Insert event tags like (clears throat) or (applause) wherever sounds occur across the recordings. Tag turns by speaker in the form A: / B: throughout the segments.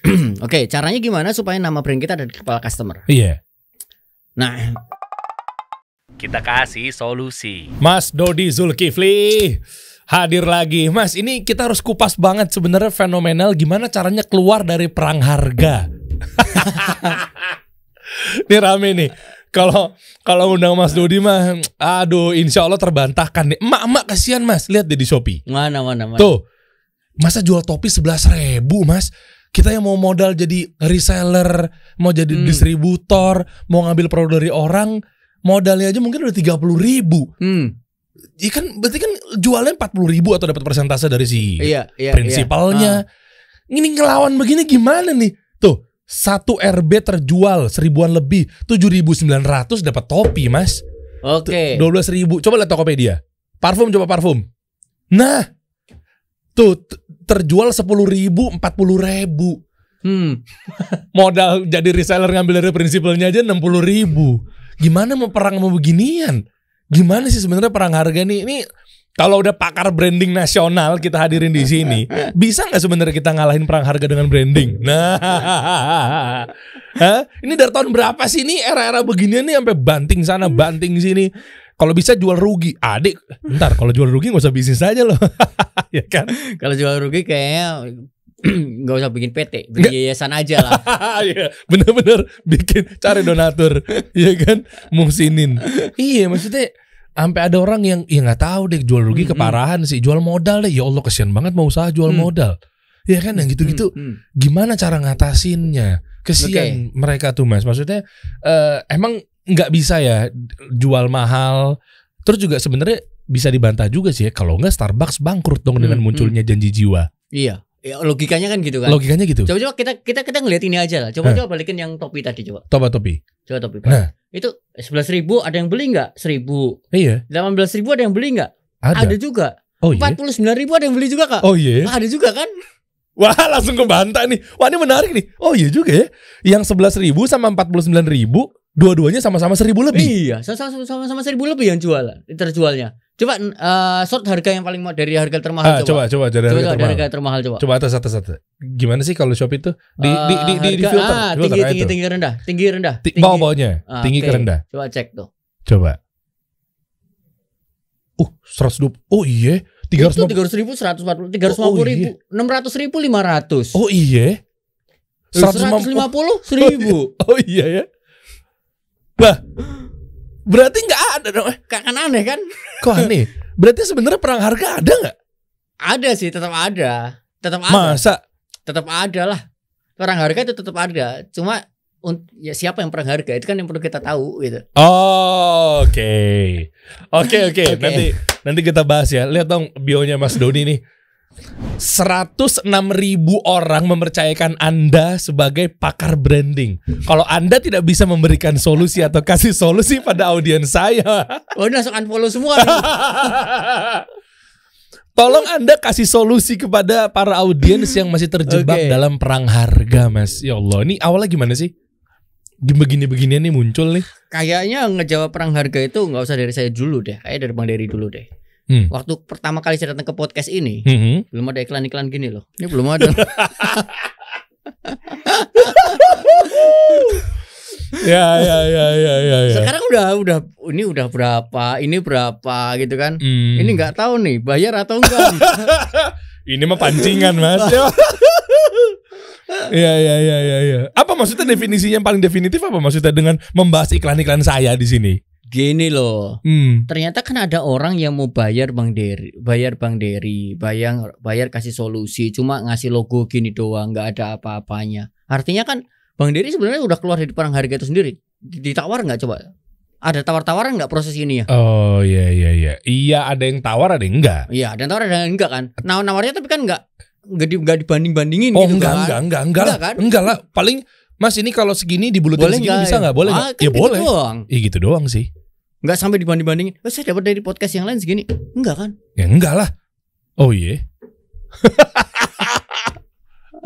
A: (clears throat) Oke, okay, caranya gimana supaya nama brand kita ada di kepala customer? Iya. Yeah. Nah,
B: kita kasih solusi. Mas Dodi Zulkifli hadir lagi. Mas, ini kita harus kupas banget sebenarnya fenomenal gimana caranya keluar dari perang harga. (laughs) ini rame nih. Kalau kalau undang Mas Dodi mah, aduh, insya Allah terbantahkan nih. Emak emak kasihan Mas, lihat deh di Shopee. Mana mana mana. Tuh, masa jual topi sebelas ribu Mas? kita yang mau modal jadi reseller, mau jadi hmm. distributor, mau ngambil produk dari orang, modalnya aja mungkin udah tiga puluh ribu. Hmm. Iya kan, berarti kan jualnya empat puluh ribu atau dapat persentase dari si iya, iya, prinsipalnya. Iya. Ah. Ini ngelawan begini gimana nih? Tuh, satu RB terjual seribuan lebih, tujuh ribu sembilan ratus dapat topi mas. Oke. Okay. belas ribu. Coba lihat Tokopedia. Parfum coba parfum. Nah, tuh terjual sepuluh ribu, empat puluh ribu. Hmm. (laughs) Modal jadi reseller ngambil dari prinsipalnya aja enam puluh ribu. Gimana mau perang mau beginian? Gimana sih sebenarnya perang harga nih? Ini kalau udah pakar branding nasional kita hadirin di sini, (laughs) bisa nggak sebenarnya kita ngalahin perang harga dengan branding? Nah, (laughs) ini dari tahun berapa sih ini era-era beginian nih sampai banting sana banting sini. Kalau bisa jual rugi, adik. Ntar kalau jual rugi nggak usah bisnis aja loh, (laughs) ya kan? Kalau jual rugi kayaknya (clears throat) nggak usah bikin PT, bikin yayasan aja lah. (laughs) Iya, bener-bener bikin cari donatur, ya kan? Muhsinin. iya, maksudnya sampai ada orang yang ya nggak tahu deh jual rugi -hmm. keparahan sih, jual modal deh. Ya Allah kesian banget mau usaha jual mm. modal. Ya kan yang gitu-gitu. Mm -hmm. Gimana cara ngatasinnya? kesian okay. mereka tuh mas maksudnya uh, emang nggak bisa ya jual mahal terus juga sebenarnya bisa dibantah juga sih ya kalau nggak Starbucks bangkrut dong hmm, dengan hmm. munculnya janji jiwa
A: iya Ya, logikanya kan gitu kan. Logikanya gitu. Coba-coba kita kita kita ngeliat ini aja lah. Coba-coba huh. balikin yang topi tadi coba. topi topi. Coba topi. Pak. Nah. Itu eh, sebelas ribu ada yang beli nggak? Seribu. Iya. Delapan belas ribu ada yang beli nggak? Ada. Ada juga. Oh, iya. Empat puluh sembilan ribu ada yang beli juga kak? Oh iya. Ada juga kan?
B: Wah (laughs) langsung kebantah nih. Wah ini menarik nih. Oh iya juga ya. Yang sebelas ribu sama empat puluh sembilan ribu, dua-duanya sama-sama seribu lebih. Iya,
A: sama-sama seribu lebih yang jual terjualnya. Coba uh, eh, short harga yang paling dari harga termahal. Ah, coba coba dari coba, harga, coba, termahal. harga termahal coba. Coba atas
B: atas atas. Gimana sih kalau shop itu di uh, di di, di, harga, di filter? Ah, filter tinggi tinggi, itu. tinggi
A: rendah, tinggi rendah. tinggi. Bawah bawahnya, ah, tinggi okay. ke rendah. Coba cek tuh.
B: Coba. Uh, 120. Oh iya tiga itu tiga ratus ribu
A: seratus empat puluh tiga ratus lima puluh ribu oh, iya. enam ratus ribu lima ratus oh iya eh, seratus lima
B: puluh seribu (laughs) oh iya ya bah berarti nggak ada dong eh. kan aneh kan kok aneh berarti sebenarnya perang harga
A: ada nggak ada sih tetap ada tetap ada masa tetap ada lah perang harga itu tetap ada cuma ya siapa yang perang harga itu kan yang perlu kita tahu gitu.
B: oke. (laughs) Oke, oke. Nanti nanti kita bahas ya. Lihat dong bionya Mas Doni nih. 106 ribu orang mempercayakan Anda sebagai pakar branding. Kalau Anda tidak bisa memberikan solusi atau kasih solusi pada audiens saya. (laughs) Oh, langsung unfollow semua. (laughs) Tolong Anda kasih solusi kepada para audiens yang masih terjebak okay. dalam perang harga, Mas. Ya Allah, ini awalnya gimana sih? begini begini nih muncul nih?
A: Kayaknya ngejawab perang harga itu nggak usah dari saya dulu deh, kayak dari Bang Dery dulu deh. Hmm. Waktu pertama kali saya datang ke podcast ini, hmm. belum ada iklan-iklan gini loh. Ini belum ada. (laughs) ya, ya, ya, ya, ya, ya. Sekarang udah, udah, ini udah berapa, ini berapa gitu kan? Hmm. Ini nggak tahu nih, bayar atau enggak.
B: (laughs) ini mah pancingan mas. (laughs) Iya iya iya iya iya. Apa maksudnya definisinya yang paling definitif apa maksudnya dengan membahas iklan-iklan saya di sini? Gini loh. Hmm.
A: Ternyata kan ada orang yang mau bayar Bang Deri, bayar Bang Deri, bayar bayar kasih solusi, cuma ngasih logo gini doang, nggak ada apa-apanya. Artinya kan Bang Deri sebenarnya udah keluar dari perang harga itu sendiri. Ditawar nggak coba? Ada tawar-tawaran nggak proses ini ya?
B: Oh iya iya iya. Iya ada yang tawar ada yang enggak. Iya
A: ada yang tawar ada yang enggak kan. Nah nawarnya tapi kan enggak nggak dibanding bandingin oh, gitu enggak, kan? enggak enggak enggak enggak kan? enggak lah paling Mas ini kalau segini dibulutin boleh segini enggak, bisa ya? nggak? Ya? Boleh ah, nggak? Ah, kan ya gitu boleh. Doang.
B: Ya gitu doang sih.
A: Enggak sampai dibanding bandingin. Oh, saya dapat dari podcast yang lain segini. Enggak kan?
B: Ya enggak lah. Oh iya. (laughs)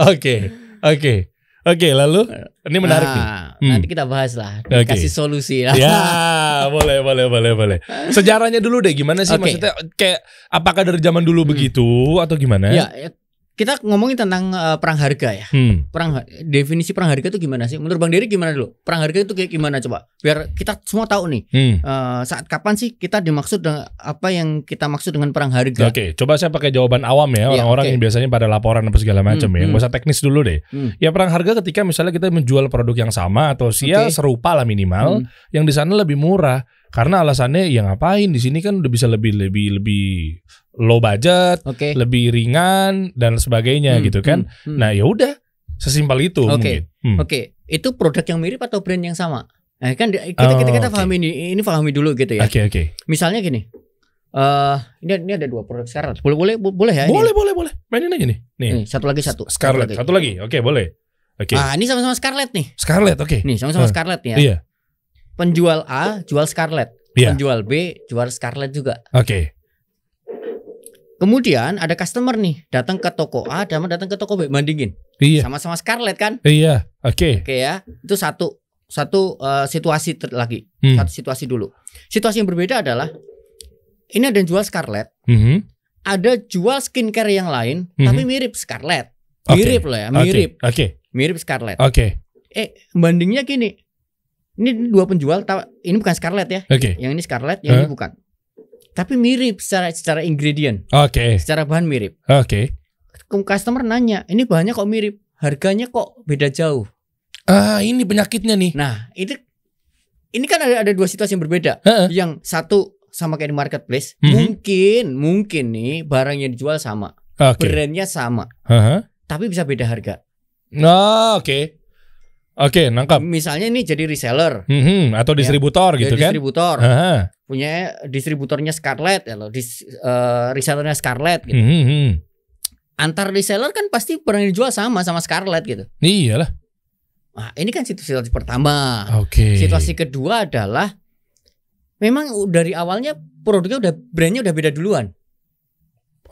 B: Oke, oke, oke. Lalu ini menarik nah, nih. Ah, hmm. Nanti kita bahas lah. Okay. Kasih solusi lah. Ya, ya (laughs) boleh, boleh, boleh, boleh. Sejarahnya dulu deh. Gimana sih okay. maksudnya? Kayak apakah dari zaman dulu hmm. begitu atau gimana? Ya,
A: ya kita ngomongin tentang uh, perang harga ya. Hmm. Perang definisi perang harga itu gimana sih? Menurut Bang Dery gimana dulu? Perang harga itu kayak gimana coba? Biar kita semua tahu nih. Hmm. Uh, saat kapan sih kita dimaksud dengan apa yang kita maksud dengan perang harga?
B: Oke, okay, coba saya pakai jawaban awam ya iya, orang-orang okay. yang biasanya pada laporan apa segala macam hmm, ya. Enggak hmm. usah teknis dulu deh. Hmm. Ya perang harga ketika misalnya kita menjual produk yang sama atau sih okay. serupa lah minimal hmm. yang di sana lebih murah karena alasannya yang ngapain di sini kan udah bisa lebih lebih lebih low budget, okay. lebih ringan dan sebagainya hmm, gitu kan. Hmm, hmm. Nah, ya udah sesimpel itu Oke. mungkin. Hmm. Oke,
A: okay. itu produk yang mirip atau brand yang sama? Nah, kan kita kita, kita, kita oh, okay. ini, ini pahami dulu gitu ya. Oke, okay, oke. Okay. Misalnya gini. Uh, ini ini ada dua produk Scarlett. Boleh boleh boleh ya? Boleh ini? boleh boleh. Mainin aja nih. Nih. nih satu lagi satu. Scarlett. Satu lagi. Oke, okay, boleh. Oke. Okay. Ah, ini sama-sama Scarlett nih. Scarlett, oke. Okay. Nih, sama-sama uh, Scarlett ya. Iya. Penjual A jual Scarlett. Yeah. Penjual B jual Scarlett juga. Oke. Okay. Kemudian ada customer nih datang ke toko A dan datang ke toko B bandingin. Iya. Sama-sama Scarlett kan?
B: Iya. Oke.
A: Okay. Oke okay, ya. Itu satu satu uh, situasi lagi. Hmm. Satu situasi dulu. Situasi yang berbeda adalah ini ada yang jual Scarlett. Mm -hmm. Ada jual skincare yang lain mm -hmm. tapi mirip Scarlett.
B: Okay. Mirip loh ya, mirip. Oke. Okay. Okay.
A: Mirip Scarlett. Oke. Okay. Eh, bandingnya gini. Ini dua penjual, ini bukan Scarlett ya. Okay. Yang ini Scarlett, yang huh? ini bukan tapi mirip secara secara ingredient. Oke. Okay. Secara bahan mirip. Oke. Okay. Customer nanya, ini bahannya kok mirip, harganya kok beda jauh. Ah, ini penyakitnya nih. Nah, itu ini kan ada ada dua situasi yang berbeda. Uh -uh. Yang satu sama kayak di marketplace, mm -hmm. mungkin mungkin nih barang yang dijual sama, okay. brandnya sama, uh -huh. tapi bisa beda harga. Oh, oke. Okay.
B: Oke, okay, nangkap.
A: Misalnya ini jadi reseller,
B: mm-hmm, atau ya, distributor ya, gitu kan? Distributor, -huh.
A: punya distributornya Scarlett, ya loh, dis, uh, resellernya Scarlett. Gitu. Mm-hmm, mm-hmm. Antar reseller kan pasti pernah dijual sama sama Scarlett gitu. Iyalah. Nah, ini kan situasi pertama.
B: Oke. Okay. Situasi
A: kedua adalah memang dari awalnya produknya udah brandnya udah beda duluan.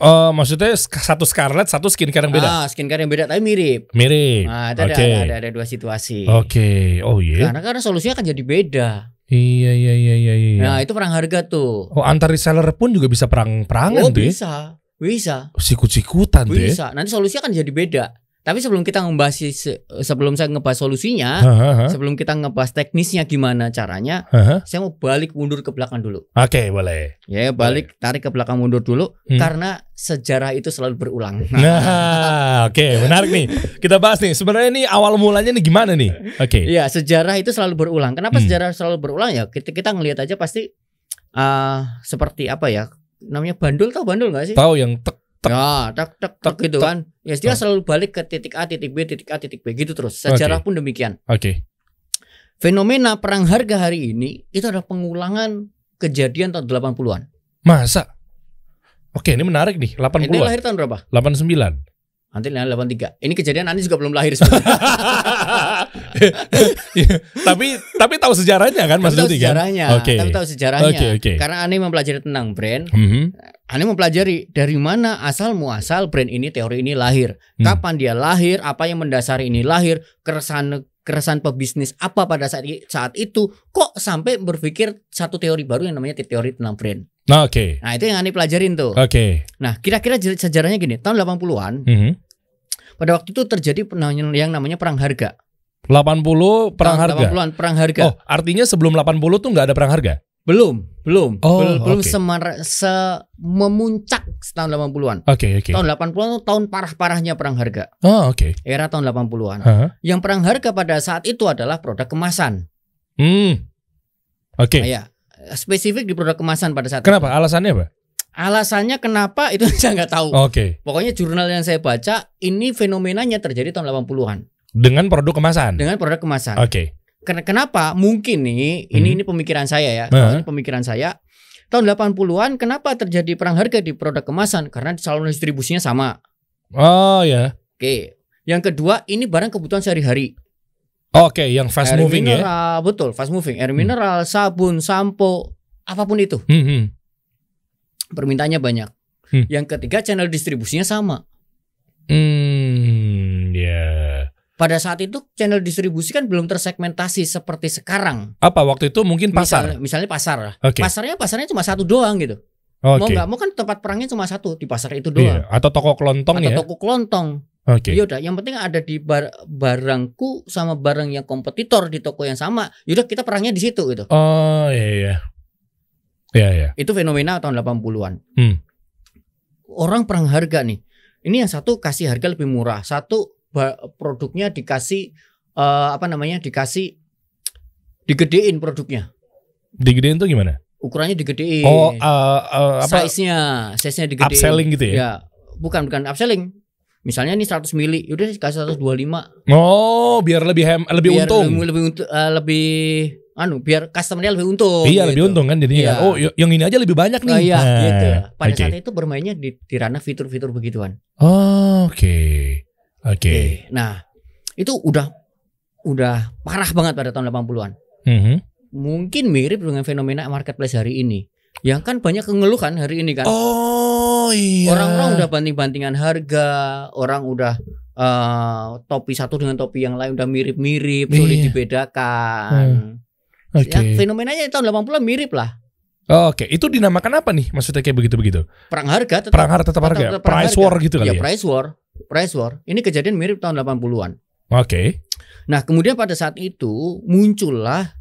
B: Uh, maksudnya satu scarlet satu skincare yang beda. Ah,
A: skincare yang beda tapi mirip.
B: Mirip. Nah, ada, okay. ada, ada,
A: ada dua situasi.
B: Oke. Okay. Oh iya. Yeah. Karena
A: karena solusinya akan jadi beda.
B: Iya iya iya iya iya. Nah, itu
A: perang harga tuh.
B: Oh, antar reseller pun juga bisa perang-perangan oh, bisa. Bisa. Sikut-sikutan deh. Bisa.
A: Nanti solusinya akan jadi beda. Tapi sebelum kita membahas sebelum saya ngebahas solusinya, uh -huh. sebelum kita ngebahas teknisnya gimana caranya, saya mau balik mundur ke belakang dulu. Oke, okay, boleh. Ya, balik boleh. tarik ke belakang mundur dulu hmm. karena sejarah itu selalu berulang. (laughs)
B: Nah, oke, okay, menarik nih. Kita bahas nih. Sebenarnya ini awal mulanya nih gimana nih? Oke. Okay.
A: Iya, sejarah itu selalu berulang. Kenapa hmm. sejarah selalu berulang ya? Kita kita ngelihat aja pasti uh, seperti apa ya? namanya bandul tau bandul gak sih? Tahu yang tek tek, ya, tek, tek, tek, gitu kan. Ya dia selalu balik ke titik A, titik B, titik A, titik B gitu terus. Sejarah okay. pun demikian. Oke. Okay. Fenomena perang harga hari ini itu adalah pengulangan kejadian tahun 80-an. Masa? Oke, ini menarik
B: nih, 80-an. Ini lahir tahun berapa? 89. Nanti 83.
A: Ini kejadian Anies juga belum lahir
B: (laughs) tapi tapi tahu sejarahnya kan Mas Dudi kan? Sejarahnya. Okay. Tapi tahu sejarahnya. Okay, okay. Karena
A: Anies mempelajari tentang brand. Mm -hmm. mempelajari dari mana asal muasal brand ini, teori ini lahir, hmm. kapan dia lahir, apa yang mendasari ini lahir, keresahan keresahan pebisnis apa pada saat saat itu kok sampai berpikir satu teori baru yang namanya teori tentang brand. Nah, Oke. Okay. Nah, itu yang Ani pelajarin tuh. Oke. Okay. Nah, kira-kira sejarahnya gini, tahun 80-an. Mm -hmm. Pada waktu itu terjadi yang namanya
B: perang harga. 80 perang tahun harga. 80-an perang harga. Oh, artinya sebelum 80 tuh nggak ada perang harga? Belum, belum. Oh, belum belum okay.
A: semar se memuncak tahun 80-an.
B: Oke, okay, oke. Okay. Tahun
A: 80-an tahun parah-parahnya perang harga. Oh, oke. Okay. Era tahun 80-an. Huh? Yang perang harga pada saat itu adalah produk kemasan. Hmm. Oke. Okay. Nah, ya, spesifik di produk kemasan pada saat
B: Kenapa? Itu. Alasannya apa?
A: Alasannya kenapa itu (laughs) saya nggak tahu. Oke. Okay. Pokoknya jurnal yang saya baca ini fenomenanya terjadi tahun 80-an. Dengan produk kemasan. Dengan produk kemasan. Oke. Okay kenapa mungkin nih hmm. ini ini pemikiran saya ya nah. ini pemikiran saya tahun 80-an kenapa terjadi perang harga di produk kemasan karena saluran distribusinya sama
B: oh ya yeah.
A: oke yang kedua ini barang kebutuhan sehari-hari Oke, okay, yang fast air moving ya. mineral, ya. Betul, fast moving. Air hmm. mineral, hmm. sabun, sampo, apapun itu. Hmm, hmm. Permintaannya banyak. Hmm. Yang ketiga channel distribusinya sama.
B: Hmm, ya. Yeah.
A: Pada saat itu channel distribusi kan belum tersegmentasi seperti sekarang.
B: Apa waktu itu mungkin pasar? Misalnya, misalnya pasar. Okay. Pasarnya
A: pasarnya cuma satu doang gitu. Okay. Mau nggak mau kan tempat perangnya cuma satu di pasar
B: itu doang. Iya. Atau toko kelontong Atau ya? Atau toko kelontong. Oke. Okay. Yaudah,
A: yang penting ada di bar barangku sama barang yang kompetitor di toko yang sama. Yaudah kita perangnya di situ gitu.
B: Oh iya iya. Iya iya.
A: Itu fenomena tahun 80-an. Hmm. Orang perang harga nih. Ini yang satu kasih harga lebih murah, satu produknya dikasih uh, apa namanya dikasih digedein produknya.
B: Digedein tuh gimana?
A: Ukurannya digedein. Oh, uh, uh, apa? Size-nya, size-nya digedein. Upselling gitu ya? ya? Bukan, bukan upselling. Misalnya ini 100 mili, udah kasih 125.
B: Oh, biar lebih hem, lebih biar untung. Lebih
A: lebih, untu, uh, lebih anu, biar customernya lebih untung. Iya, gitu. lebih untung kan jadinya. ya. Oh, yang ini aja lebih banyak nih. Uh, iya, nah, gitu. Ya. Pada okay. saat itu bermainnya di, di ranah fitur-fitur begituan.
B: Oh, oke. Okay. Oke. Okay.
A: Nah, itu udah udah parah banget pada tahun 80-an. Mm -hmm. Mungkin mirip dengan fenomena marketplace hari ini. Yang kan banyak ngeluh hari ini kan.
B: Oh iya. Orang-orang
A: udah banting-bantingan harga, orang udah uh, topi satu dengan topi yang lain udah mirip-mirip, sulit -mirip, iya. dibedakan. Hmm. Okay. Ya, fenomenanya tahun 80 mirip lah.
B: Oh, Oke, okay. itu dinamakan apa nih? Maksudnya kayak begitu-begitu?
A: Perang harga, tetap,
B: perang harga tetap, harga. Tetap, ya? tetap price harga. war gitu kali ya? ya? price
A: war, price war. Ini kejadian mirip tahun 80-an. Oke. Okay. Nah, kemudian pada saat itu muncullah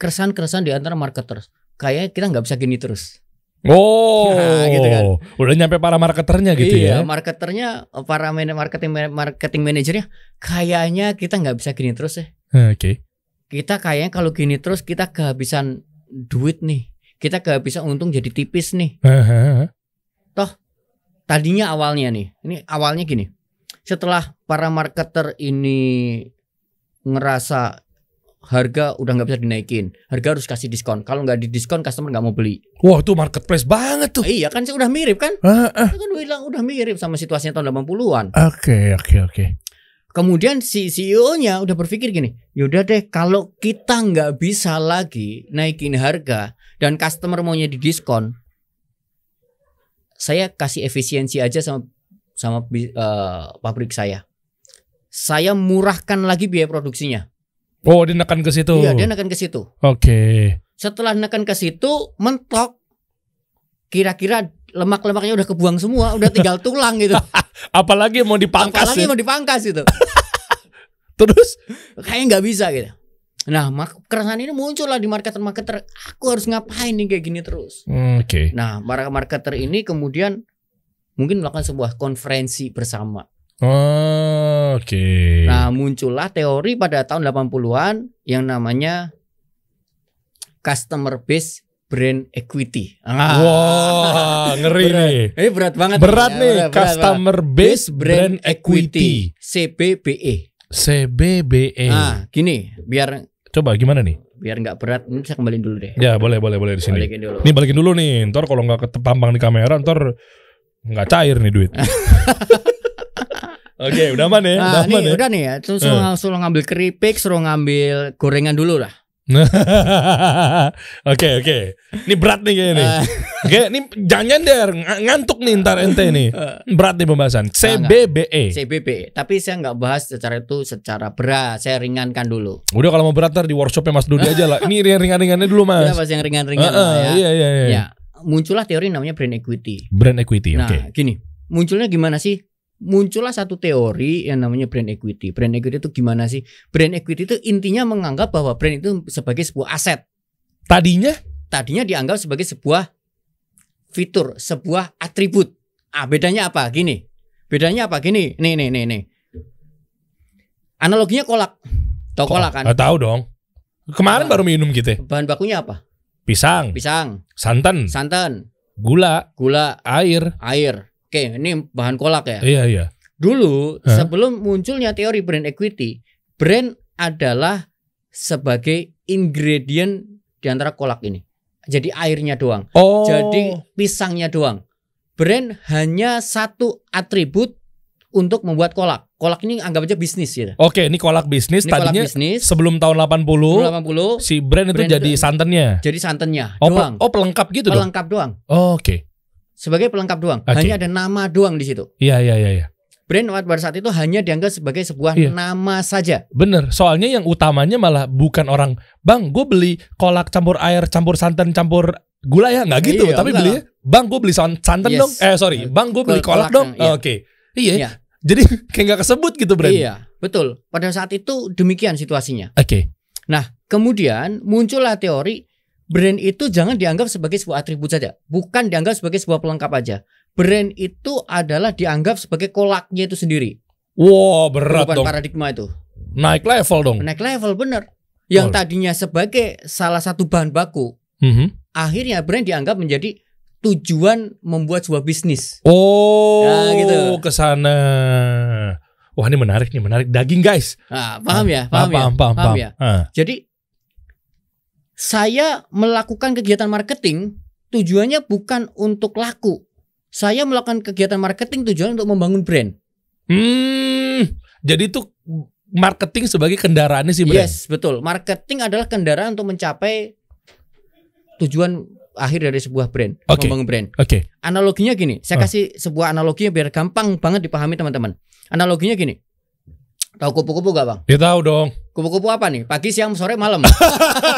A: keresan-keresan di antara marketers. Kayaknya kita nggak bisa gini terus.
B: Oh, (laughs) nah, gitu kan. udah nyampe para marketernya gitu iya, ya? Iya,
A: marketernya, para marketing marketing manajernya, kayaknya kita nggak bisa gini terus ya. Oke. Okay. Kita kayaknya kalau gini terus kita kehabisan duit nih kita bisa untung jadi tipis nih.
B: (laughs)
A: Toh tadinya awalnya nih, ini awalnya gini. Setelah para marketer ini ngerasa harga udah nggak bisa dinaikin, harga harus kasih diskon. Kalau nggak di diskon, customer nggak mau beli.
B: Wah itu marketplace
A: banget tuh. Iya kan, sih udah mirip kan? Uh, uh. kan bilang udah mirip sama situasinya tahun 80-an.
B: Oke okay, oke okay, oke. Okay.
A: Kemudian si CEO-nya udah berpikir gini, yaudah deh kalau kita nggak bisa lagi naikin harga dan customer maunya di diskon, saya kasih efisiensi aja sama sama uh, pabrik saya. Saya murahkan lagi biaya produksinya.
B: Oh, dia nekan ke situ. Iya, dia nekan ke situ. Oke. Okay.
A: Setelah nekan ke situ, mentok kira-kira lemak-lemaknya udah kebuang semua, udah tinggal tulang gitu.
B: (laughs) Apalagi mau dipangkas. Apalagi ya? mau
A: dipangkas gitu. (laughs) Terus kayaknya nggak bisa gitu. Nah, keresahan ini muncul lah di marketer-marketer. Aku harus ngapain nih kayak gini terus?
B: Mm, Oke. Okay.
A: Nah, para marketer ini kemudian mungkin melakukan sebuah konferensi bersama.
B: Oh, Oke. Okay. Nah,
A: muncullah teori pada tahun 80-an yang namanya customer base brand equity. Ah. Wow, (laughs) ngeri berat. nih. Ini berat banget. Berat nih, nih. Berat, berat, customer berat. base brand, brand equity. B CBBE.
B: CBBE. Ah, gini, biar Coba gimana nih?
A: Biar nggak berat, ini saya kembaliin dulu deh.
B: Ya boleh boleh boleh di sini. Balikin dulu. Nih balikin dulu nih, ntar kalau nggak ketepampang di kamera, ntar nggak cair nih duit. (laughs) Oke, okay, udah mana ya? Nah, udah aman nih, ya? Udah nih ya,
A: suruh, uh. suruh ngambil keripik, suruh ngambil gorengan dulu lah.
B: (laughs) Oke oke, ini berat nih kayaknya nih. (laughs) Oke, ini jangan der ngantuk nih ntar ente nih. (laughs) Berat nih pembahasan. CBBE.
A: CBBE. Tapi saya nggak bahas secara itu secara berat. Saya ringankan dulu.
B: Udah kalau mau berat ntar di workshopnya Mas Dodi aja lah. Ini ringan-ringannya dulu Mas. Kita bahas yang ringan-ringan uh, uh, ya. Iya iya iya. Ya,
A: muncullah teori namanya brand equity.
B: Brand equity. Nah, okay.
A: gini munculnya gimana sih? muncullah satu teori yang namanya brand equity. Brand equity itu gimana sih? Brand equity itu intinya menganggap bahwa brand itu sebagai sebuah aset. Tadinya? Tadinya dianggap sebagai sebuah fitur, sebuah atribut. Ah, bedanya apa? Gini. Bedanya apa? Gini. Nih, nih, nih, nih. Analoginya kolak. Tahu kolak kan? Oh, tahu dong. Kemarin bahan, baru minum gitu Ya. Bahan bakunya apa? Pisang. Pisang. Santan. Santan. Gula. Gula. Air. Air. Oke, ini bahan kolak ya. Iya, iya. Dulu huh? sebelum munculnya teori brand equity, brand adalah sebagai ingredient di antara kolak ini. Jadi airnya doang. Oh. Jadi pisangnya doang. Brand hanya satu atribut untuk membuat kolak. Kolak ini anggap aja bisnis gitu.
B: Oke, ini kolak bisnis. Ini Tadinya kolak bisnis. sebelum tahun 80, 80 si brand, brand itu jadi santannya. Jadi
A: santannya oh, doang. Oh, pelengkap gitu Pelengkap dong?
B: doang. Oh, Oke. Okay
A: sebagai pelengkap doang. Okay. Hanya ada nama doang di situ.
B: Iya, iya, iya, iya.
A: Brainwash pada saat itu hanya dianggap sebagai sebuah iya. nama
B: saja. Bener, soalnya yang utamanya malah bukan orang, bang, gue beli kolak campur air, campur santan, campur gula ya, nggak gitu. Iya, tapi beli, ya. bang, gue beli santan yes. dong. Eh sorry, bang, gue beli kolak, kolak dong. Iya. Oke, okay. iya. iya. Jadi (laughs) kayak nggak kesebut gitu, brand. Iya,
A: betul. Pada saat itu demikian situasinya. Oke. Okay. Nah, kemudian muncullah teori brand itu jangan dianggap sebagai sebuah atribut saja, bukan dianggap sebagai sebuah pelengkap aja. Brand itu adalah dianggap sebagai kolaknya itu sendiri. wow, berat Perubahan dong. paradigma itu.
B: Naik level dong.
A: Naik level bener. Yang oh. tadinya sebagai salah satu bahan baku, mm -hmm. akhirnya brand dianggap menjadi tujuan membuat sebuah bisnis.
B: Oh, nah, gitu. ke Wah, ini menarik nih, menarik daging guys. Nah, paham ya? Ah, paham, paham ya? Paham, paham, paham, ya? Ah.
A: Jadi saya melakukan kegiatan marketing tujuannya bukan untuk laku. Saya melakukan kegiatan marketing tujuan untuk membangun brand. Hmm,
B: jadi itu marketing sebagai kendaraannya sih brand. Yes,
A: betul. Marketing adalah kendaraan untuk mencapai tujuan akhir dari sebuah brand, okay. membangun brand. Oke. Okay. Analoginya gini, saya ah. kasih uh. sebuah analoginya biar gampang banget dipahami teman-teman. Analoginya gini. Tahu kupu-kupu gak
B: bang? Dia ya tahu dong.
A: Kupu-kupu apa nih? Pagi, siang, sore, malam.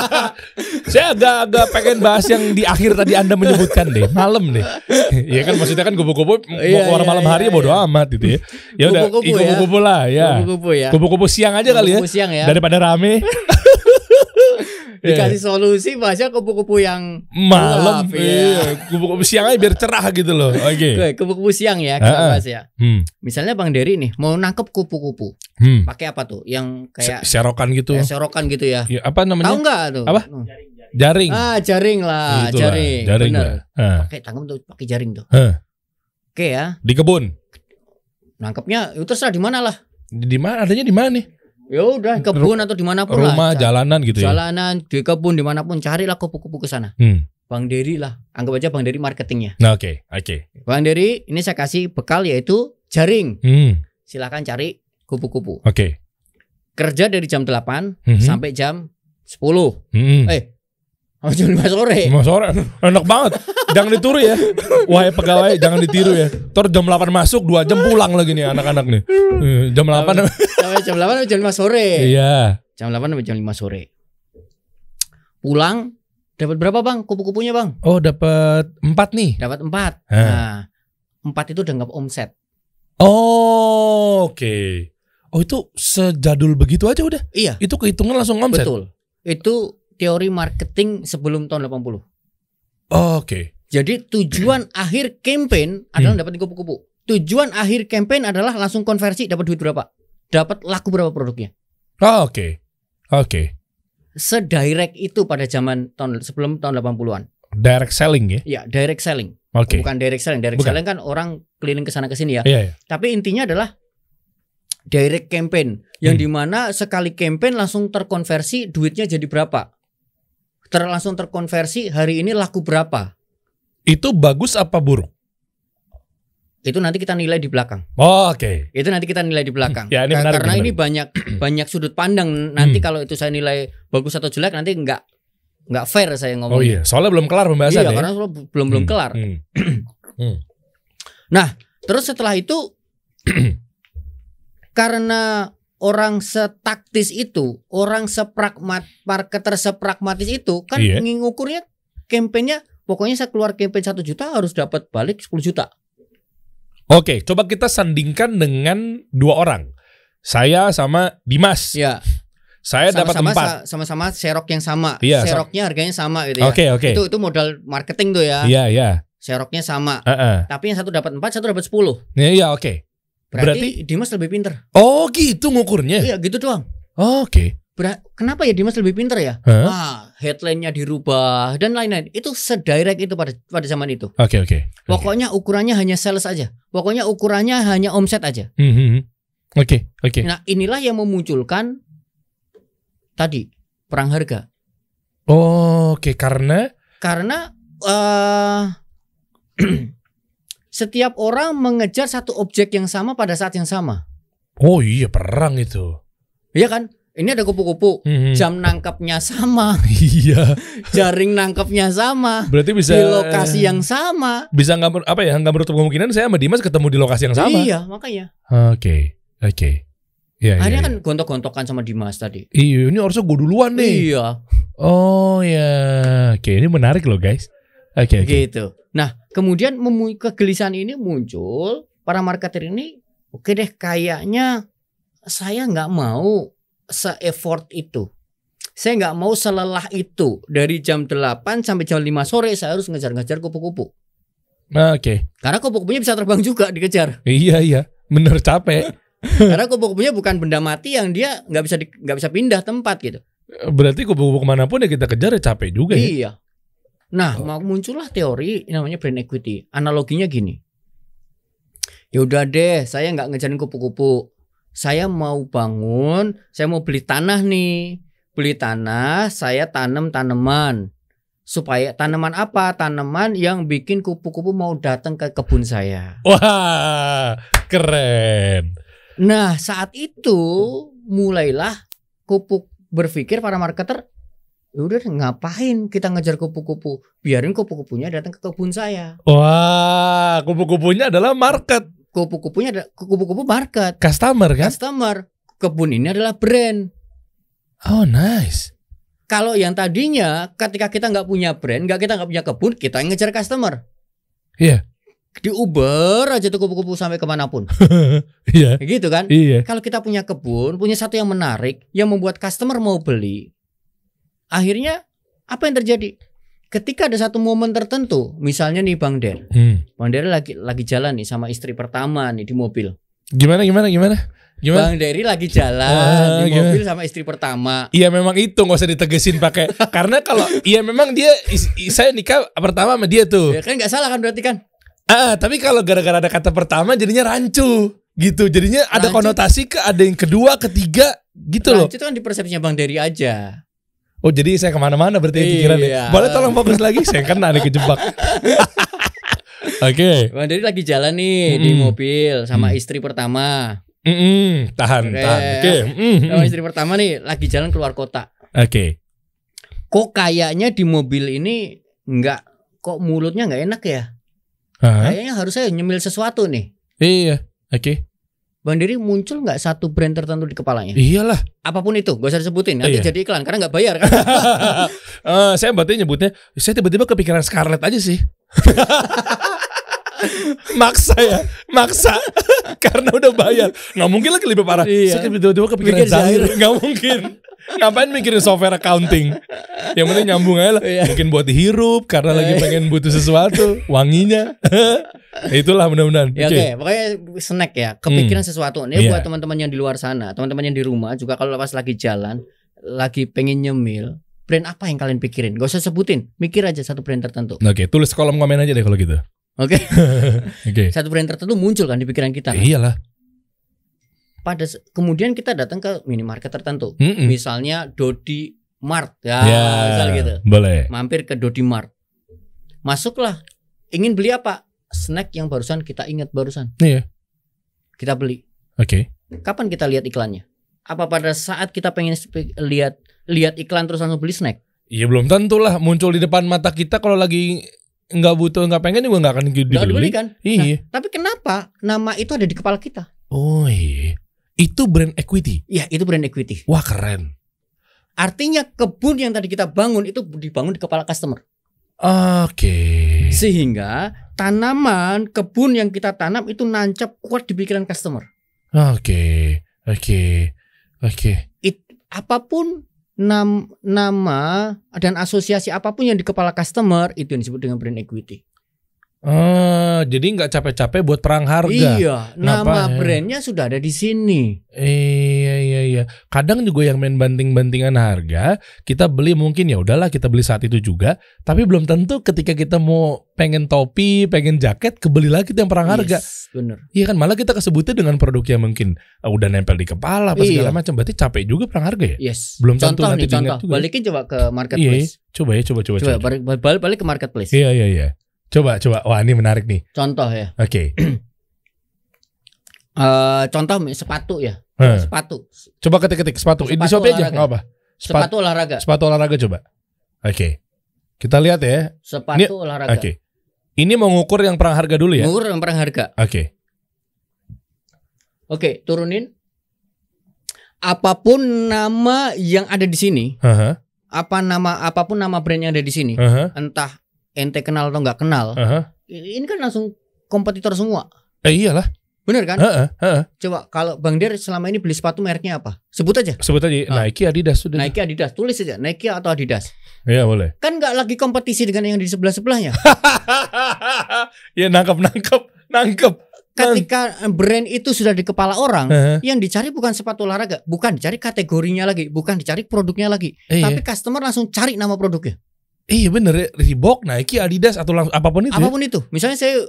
B: (laughs) Saya agak-agak pengen bahas yang di akhir tadi Anda menyebutkan deh, malam deh. (laughs) Iya kan maksudnya kan kupu-kupu iya, mau iya, keluar malam iya, hari ya bodo iya. amat gitu ya. Ya udah, kupu-kupu ya. lah ya. Kupu-kupu ya. Kupu-kupu siang aja kupu -kupu kali ya. Siang ya. Daripada rame. (laughs) (laughs) dikasih
A: solusi bahasnya kupu-kupu yang malam gelap, iya. iya.
B: kupu-kupu siang aja biar cerah gitu loh oke okay. kupu-kupu
A: siang ya kita bahas ya hmm. misalnya bang Dery nih mau nangkep kupu-kupu hmm. pakai apa tuh yang kayak serokan gitu kayak serokan gitu ya. ya apa namanya tahu nggak tuh apa jaring,
B: jaring. jaring ah
A: jaring lah Itulah, jaring jaring bener pakai tangkap tuh pakai jaring tuh oke ya di kebun nangkepnya itu terserah di mana lah di mana adanya di mana nih Ya udah kebun atau dimanapun rumah, lah. jalanan gitu ya. Jalanan, di kebun dimanapun carilah kupu-kupu ke sana. Hmm. Bang Dery lah, anggap aja Bang Dery marketingnya.
B: Nah, oke, okay, oke. Okay.
A: Bang Dery, ini saya kasih bekal yaitu jaring. Hmm. Silahkan cari kupu-kupu. Oke. Okay. Kerja dari jam 8 -hmm. sampai jam 10. -hmm. Eh, Oh jam lima
B: sore. Lima sore. Enak banget. jangan ditiru ya. Wahai pegawai jangan ditiru ya. Tor jam delapan masuk, dua jam pulang lagi nih anak-anak nih. Eh, jam delapan.
A: jam delapan sampai jam 5 sore. Iya.
B: Jam delapan sampai jam 5 sore. Pulang
A: dapat berapa, Bang? Kupu-kupunya, Bang? Oh, dapat empat nih. Dapat empat. Nah, empat itu dianggap omset.
B: Oh, oke. Okay. Oh, itu sejadul begitu aja udah.
A: Iya. Itu kehitungan langsung omset. Betul. Itu teori marketing sebelum tahun 80. Oh, Oke. Okay. Jadi tujuan hmm. (clears throat) akhir campaign adalah hmm. dapat kupu-kupu. Tujuan akhir campaign adalah langsung konversi dapat duit berapa? Dapat laku berapa produknya? Oh, Oke.
B: Okay. Oke. Okay.
A: Sedirect itu pada zaman tahun sebelum tahun 80-an.
B: Direct selling ya?
A: Iya, direct selling. Okay. Bukan direct selling. Direct Bukan. selling kan orang keliling ke sana ke sini ya. Yeah, yeah. Tapi intinya adalah direct campaign yang hmm. dimana sekali campaign langsung terkonversi duitnya jadi berapa ter langsung terkonversi hari ini laku berapa? Itu bagus apa buruk? Itu nanti kita nilai di belakang.
B: Oh, Oke. Okay.
A: Itu nanti kita nilai di belakang. (laughs) ya, ini menarik, Karena menarik. ini banyak (clears throat) banyak sudut pandang. Nanti hmm. kalau itu saya nilai bagus atau jelek nanti nggak nggak fair saya ngomong. Oh iya, soalnya belum
B: kelar pembahasan. Iya, ya? karena belum belum hmm. kelar. hmm. (clears throat) hmm. Nah,
A: terus setelah itu (clears throat) karena orang setaktis itu, orang sepragmat marketer sepragmatis itu kan iya. ngingukurnya kampanyenya pokoknya saya keluar kampanye satu juta harus dapat balik 10 juta.
B: Oke, coba kita sandingkan dengan dua orang. Saya sama Dimas. Ya. Saya dapat empat.
A: Sama-sama serok yang sama. Iya. Seroknya sama. harganya sama gitu ya. Oke, okay, oke. Okay. Itu itu modal marketing tuh ya. Iya, iya. Seroknya sama. Uh -uh. Tapi yang satu dapat empat, satu dapat sepuluh.
B: Iya, iya oke. Okay. Berarti, Berarti
A: Dimas lebih pinter.
B: Oh gitu ngukurnya?
A: Iya gitu doang.
B: Oh, Oke.
A: Okay. kenapa ya Dimas lebih pinter ya? Huh? Ah, headline-nya dirubah dan lain-lain. Itu sedirect itu pada pada zaman itu. Oke okay, oke. Okay. okay. Pokoknya ukurannya hanya sales aja. Pokoknya ukurannya hanya omset aja.
B: Oke mm hmm, -hmm. oke. Okay, okay. Nah
A: inilah yang memunculkan tadi perang harga.
B: Oh, oke okay. karena
A: karena uh, (clears throat) (clears throat) setiap orang mengejar satu objek yang sama pada saat yang sama.
B: Oh iya perang itu.
A: Iya kan? Ini ada kupu-kupu, hmm. jam nangkapnya sama. (laughs)
B: Iya.
A: Jaring nangkapnya sama. Berarti bisa di lokasi yang sama.
B: Bisa nggak apa ya? Nggak menutup kemungkinan saya sama Dimas ketemu di lokasi yang sama. Iya, makanya. Oke, okay. oke. Okay. Ya, iya, Akhirnya iya,
A: kan gontok-gontokan sama Dimas tadi.
B: Iya, ini harusnya gue duluan nih. Iya. Oh ya, oke ini menarik loh guys. Oke. Okay, gitu.
A: Nah, kemudian kegelisahan ini muncul para marketer ini, oke okay deh kayaknya saya nggak mau se-effort itu. Saya nggak mau selelah itu dari jam 8 sampai jam 5 sore saya harus ngejar-ngejar kupu-kupu. Ah, oke. Okay. Karena kupu-kupunya bisa terbang juga dikejar.
B: Iya iya, bener capek.
A: (laughs) Karena kupu-kupunya bukan benda mati yang dia
B: nggak bisa nggak bisa pindah tempat gitu. Berarti kupu-kupu kemanapun ya kita kejar ya capek juga ya. Iya. Nah,
A: oh. mau muncullah teori namanya brand equity. Analoginya gini. Ya udah deh, saya nggak ngejarin kupu-kupu. Saya mau bangun, saya mau beli tanah nih. Beli tanah, saya tanam tanaman. Supaya tanaman apa? Tanaman yang bikin kupu-kupu mau datang ke kebun saya.
B: Wah, keren.
A: Nah, saat itu mulailah kupu berpikir para marketer Ya udah ngapain kita ngejar kupu-kupu biarin kupu-kupunya datang ke kebun saya
B: wah kupu-kupunya adalah
A: market kupu-kupunya adalah kupu-kupu market customer kan customer kebun ini adalah brand
B: oh nice
A: kalau yang tadinya ketika kita nggak punya brand nggak kita nggak punya kebun kita yang ngejar customer iya yeah. Uber aja tuh kupu-kupu sampai kemanapun (laughs) iya yeah. gitu kan iya yeah. kalau kita punya kebun punya satu yang menarik yang membuat customer mau beli akhirnya apa yang terjadi? Ketika ada satu momen tertentu, misalnya nih Bang Der, hmm. Bang Der lagi lagi jalan nih sama
B: istri pertama nih di mobil. Gimana gimana gimana? Gimana? Bang
A: Dery lagi jalan ah, di mobil gimana? sama istri
B: pertama. Iya memang itu nggak usah ditegesin pakai (laughs) karena kalau iya memang dia is, is, saya nikah pertama sama dia tuh. Ya kan nggak salah kan berarti kan? Ah, tapi kalau gara-gara ada kata pertama jadinya rancu gitu. Jadinya rancu. ada konotasi ke ada yang kedua, ketiga gitu rancu loh.
A: Rancu itu kan di persepsinya Bang Dery aja.
B: Oh jadi saya kemana-mana berarti iya. pikiran ya. Iya. Boleh tolong fokus lagi, saya kena nih kejebak. (laughs) Oke.
A: Okay. Jadi lagi jalan nih mm. di mobil sama mm. istri pertama. Mm -mm. Tahan, tahan. Oke. Okay. Mm -mm. istri pertama nih lagi jalan keluar kota. Oke. Okay. Kok kayaknya di mobil ini nggak kok mulutnya nggak enak ya? Huh? Kayaknya harusnya nyemil sesuatu nih. Iya. Oke. Okay. Bang Diri muncul nggak satu brand tertentu di kepalanya? Iyalah. Apapun itu, gue usah sebutin Nanti iya. jadi
B: iklan karena nggak bayar. uh, (laughs) saya berarti nyebutnya, saya tiba-tiba kepikiran Scarlett aja sih. (laughs) maksa ya maksa (laughs) karena udah bayar nggak mungkin lah lebih parah iya. saya tiba-tiba kepikiran Mikir Zahir nggak mungkin ngapain mikirin software accounting yang penting nyambung aja lah iya. mungkin buat dihirup karena lagi iya. pengen butuh sesuatu wanginya (laughs) ya itulah mudah-mudahan ya, oke okay.
A: pokoknya snack ya kepikiran hmm. sesuatu ini yeah. buat teman-teman yang di luar sana teman-teman yang di rumah juga kalau pas lagi jalan lagi pengen nyemil brand apa yang kalian pikirin? Gak usah sebutin, mikir aja satu brand tertentu.
B: Oke, tulis kolom komen aja deh kalau gitu. Oke. Okay? (laughs) okay. Satu
A: brand tertentu muncul kan di pikiran kita. Kan? Iyalah. Pada kemudian kita datang ke minimarket tertentu. Mm -mm. Misalnya Dodi Mart ya, yeah, misal gitu. Boleh. Mampir ke Dodi Mart. Masuklah. Ingin beli apa? Snack yang barusan kita ingat barusan. Iya. Yeah. Kita beli. Oke. Okay. Kapan kita lihat iklannya? Apa pada saat kita pengen lihat lihat iklan terus langsung beli snack?
B: Iya belum tentu lah muncul di depan mata kita kalau lagi nggak butuh nggak pengen juga nggak akan dibeli. Gak dibeli kan? Iya.
A: Nah, tapi kenapa nama itu ada di kepala kita?
B: Oh iya. Itu brand equity. Iya, itu brand equity. Wah, keren.
A: Artinya kebun yang tadi kita bangun itu dibangun di kepala customer.
B: Oke. Sehingga
A: tanaman kebun yang kita tanam itu nancap kuat di pikiran customer.
B: Oke, okay, oke, oke. Okay.
A: Apapun nam, nama dan asosiasi apapun yang di kepala customer itu yang disebut dengan brand equity.
B: Eh, jadi nggak capek-capek buat perang harga. Iya, Kenapa? nama eh. brandnya sudah ada di sini. Eh ya. Kadang juga yang main banting-bantingan harga, kita beli mungkin ya udahlah kita beli saat itu juga, tapi belum tentu ketika kita mau pengen topi, pengen jaket, kebeli lagi yang perang yes, harga. bener. Iya kan, malah kita kesebutnya dengan produk yang mungkin uh, udah nempel di kepala apa segala iya. macam, berarti capek juga perang harga ya? Yes. Belum contoh tentu nanti contoh. juga. Balikin
A: coba ke marketplace. Iya, iya.
B: coba ya, coba coba. Coba, coba. Balik, balik, balik ke marketplace. Iya, iya, iya. Coba, coba. Wah, ini menarik nih.
A: Contoh ya. Oke. Okay. (clears throat) uh, eh, contoh sepatu ya. Sepatu. Coba ketik-ketik
B: sepatu. sepatu Di Shopee aja enggak apa. Sepatu, sepatu olahraga. Sepatu olahraga coba. Oke. Okay. Kita lihat ya.
A: Sepatu ini, olahraga. Oke. Okay.
B: Ini mau ngukur yang perang harga dulu ya. Ngukur yang perang harga. Oke. Okay.
A: Oke, okay, turunin. Apapun nama yang ada di sini, uh -huh. apa nama apapun nama brand yang ada di sini, uh -huh. entah ente kenal atau nggak kenal, uh -huh. ini kan langsung kompetitor semua. Eh iyalah. Bener kan? Heeh, heeh. Coba kalau Bang Der selama ini beli sepatu mereknya apa? Sebut aja. Sebut aja ah. Nike, Adidas sudah. Nike, Adidas. Tulis aja Nike atau Adidas. Iya boleh. Kan nggak lagi kompetisi dengan yang di sebelah sebelahnya.
B: (laughs) ya nangkep
A: nangkep nangkep. Ketika brand itu sudah di kepala orang, uh-huh. yang dicari bukan sepatu olahraga, bukan dicari kategorinya lagi, bukan dicari produknya lagi, eh, tapi iya. customer langsung cari nama produknya. Iya eh, bener, Reebok, Nike, Adidas atau langsung
B: apapun itu. Apapun ya?
A: itu. Misalnya saya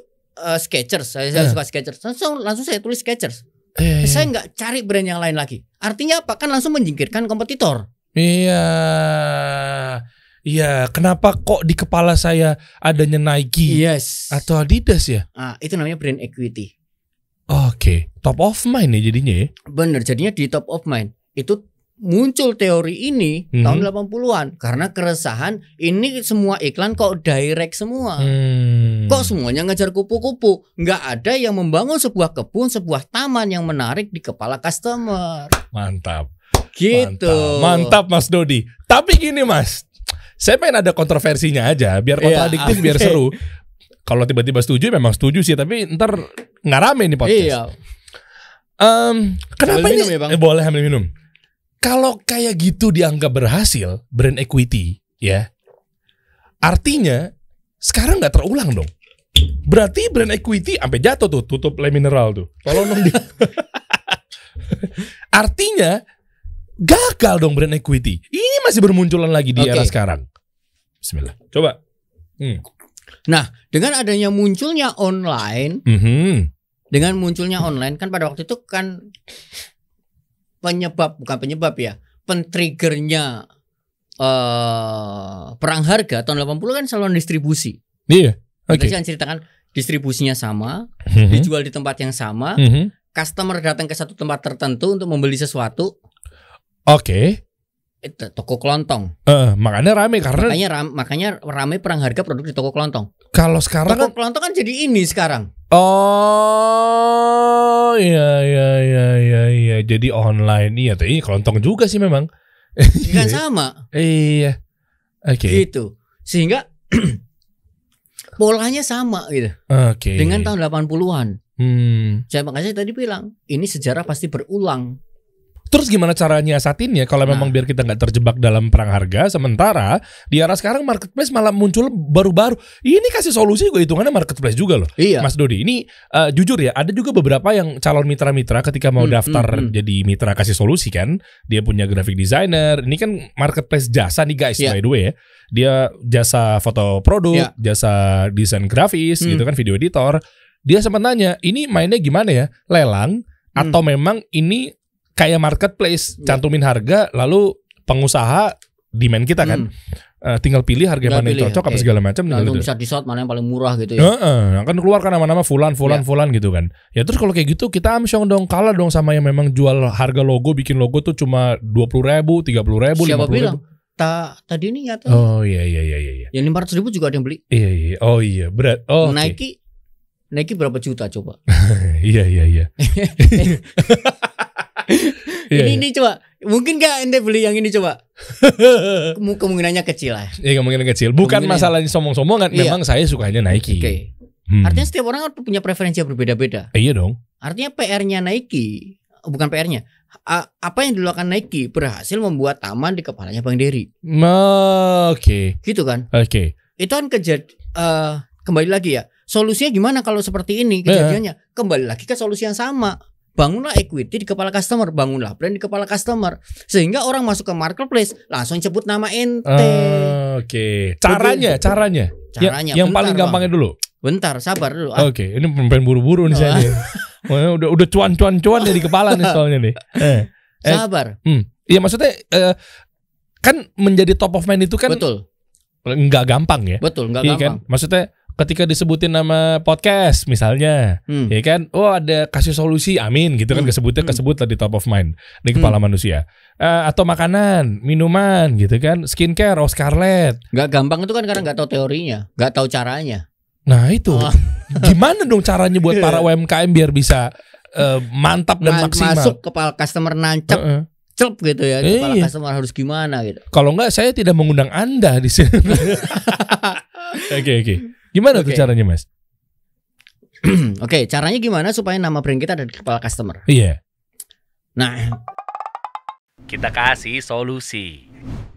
A: uh, eh, Skechers, saya, saya yeah. suka Skechers. Langsung langsung saya tulis Skechers. Eh. Iya, saya iya. nggak cari brand yang lain lagi. Artinya apa? Kan langsung menyingkirkan kompetitor.
B: Iya. Iya, kenapa kok di kepala saya adanya Nike yes. atau Adidas ya?
A: Ah, itu namanya brand equity.
B: Oke, okay. top of mind ya jadinya ya.
A: Bener, jadinya di top of mind. Itu muncul teori ini hmm. tahun 80-an karena keresahan ini semua iklan kok direct semua.
B: Hmm.
A: Kok semuanya ngejar kupu-kupu? nggak ada yang membangun sebuah kebun, sebuah taman yang menarik di kepala customer.
B: Mantap. Gitu. Mantap, Mantap Mas Dodi. Tapi gini Mas, saya pengen ada kontroversinya aja biar iya, kontradiktif, yeah. biar seru. Kalau tiba-tiba setuju memang setuju sih, tapi ntar nggak rame nih podcast. Iya. Um, kenapa ini? Minum ya, Eh, boleh ambil minum kalau kayak gitu dianggap berhasil brand equity ya artinya sekarang nggak terulang dong berarti brand equity sampai jatuh tuh tutup le mineral tuh Kalau dong (laughs) artinya gagal dong brand equity ini masih bermunculan lagi di okay. era sekarang Bismillah coba hmm. nah dengan adanya munculnya online mm -hmm.
A: dengan munculnya online kan pada waktu itu kan penyebab bukan penyebab ya, pentriggernya uh, perang harga tahun 80 kan saluran distribusi.
B: Iya. Oke. Okay.
A: ceritakan distribusinya sama, mm-hmm. dijual di tempat yang sama, mm-hmm. customer datang ke satu tempat tertentu untuk membeli sesuatu. Oke. Okay. Toko kelontong.
B: Uh, makanya rame karena
A: makanya rame, perang harga produk di toko kelontong.
B: Kalau sekarang
A: toko kan, kelontong kan jadi ini sekarang.
B: Oh, iya iya iya iya iya. Jadi online iya tuh. Ini kelontong juga sih memang. (laughs) Kan iya. sama. Iya. Oke. Okay. Gitu. Sehingga
A: (clears throat) polanya sama gitu. Oke. Okay. Dengan tahun 80-an.
B: Hmm.
A: Saya makanya tadi bilang, ini sejarah pasti berulang.
B: Terus gimana caranya ya kalau nah. memang biar kita nggak terjebak dalam perang harga sementara di era sekarang marketplace malah muncul baru-baru. Ini kasih solusi gue hitungannya marketplace juga loh. Iya. Mas Dodi, ini uh, jujur ya, ada juga beberapa yang calon mitra-mitra ketika mau hmm, daftar hmm, hmm. jadi mitra kasih solusi kan, dia punya graphic designer. Ini kan marketplace jasa nih guys yeah. by the way ya. Dia jasa foto produk, yeah. jasa desain grafis hmm. gitu kan video editor. Dia sempat nanya, ini mainnya gimana ya? Lelang atau hmm. memang ini kayak marketplace iya. cantumin harga lalu pengusaha demand kita kan hmm. uh, tinggal pilih harga tinggal mana pilih, yang cocok okay. apa segala macam lalu bisa
A: di shot mana yang paling murah gitu ya uh, uh,
B: kan keluarkan nama-nama fulan fulan yeah. fulan gitu kan ya terus kalau kayak gitu kita amsyong dong kalah dong sama yang memang jual harga logo bikin logo tuh cuma dua puluh ribu tiga puluh ribu puluh ribu.
A: Ta, tadi ini nyata oh iya iya iya iya yang ya, lima ratus ribu juga ada yang beli iya
B: iya oh iya berat oh, Nike
A: okay. Nike berapa juta coba (laughs)
B: iya iya iya (laughs) Iya, ini yeah.
A: ini coba mungkin gak anda beli yang ini coba (laughs) kemungkinannya kecil lah
B: ya kemungkinan kecil bukan masalahnya sombong-sombongan yeah. memang saya sukanya Nike okay. hmm. artinya
A: setiap orang kan punya preferensi yang berbeda-beda eh, iya dong artinya PR-nya Nike bukan PR-nya apa yang dilakukan Nike berhasil membuat taman di kepalanya Bang Dery
B: oke okay. gitu kan oke okay.
A: itu kan kejadian uh, eh, kembali lagi ya solusinya gimana kalau seperti ini eh. kejadiannya yeah. kembali lagi ke solusi yang sama bangunlah equity di kepala customer, bangunlah brand di kepala customer sehingga orang masuk ke marketplace langsung sebut nama ente. Uh,
B: Oke, okay. caranya, caranya, caranya. Caranya yang, bentar, paling gampangnya dulu. Bentar,
A: sabar dulu. Ah.
B: Oke, okay. ini pengen buru-buru nih oh. saya. (laughs) udah udah cuan-cuan-cuan di kepala nih soalnya nih. Eh. eh sabar. Hmm. iya maksudnya eh, kan menjadi top of mind itu kan Betul. Enggak gampang ya. Betul, enggak iya kan? gampang. Kan? Maksudnya ketika disebutin nama podcast misalnya, hmm. ya kan, oh ada kasih solusi, amin gitu kan, hmm. kesebutnya hmm. kesebut tadi top of mind di hmm. kepala hmm. manusia. Uh, atau makanan, minuman gitu kan, skincare, oh scarlet Gak gampang itu kan karena nggak tahu teorinya, nggak tahu caranya. Nah itu, oh. (laughs) gimana dong caranya buat para UMKM (laughs) iya. biar bisa uh, mantap dan Ma maksimal? Masuk
A: kepala customer nancap, Uh -uh cep gitu ya kepala iya. customer harus gimana gitu.
B: Kalau enggak saya tidak mengundang Anda di sini. (laughs) Oke oke. Gimana okay. tuh caranya, Mas?
A: (clears throat) Oke, okay, caranya gimana supaya nama brand kita ada di kepala customer?
B: Iya. Yeah. Nah, kita kasih solusi.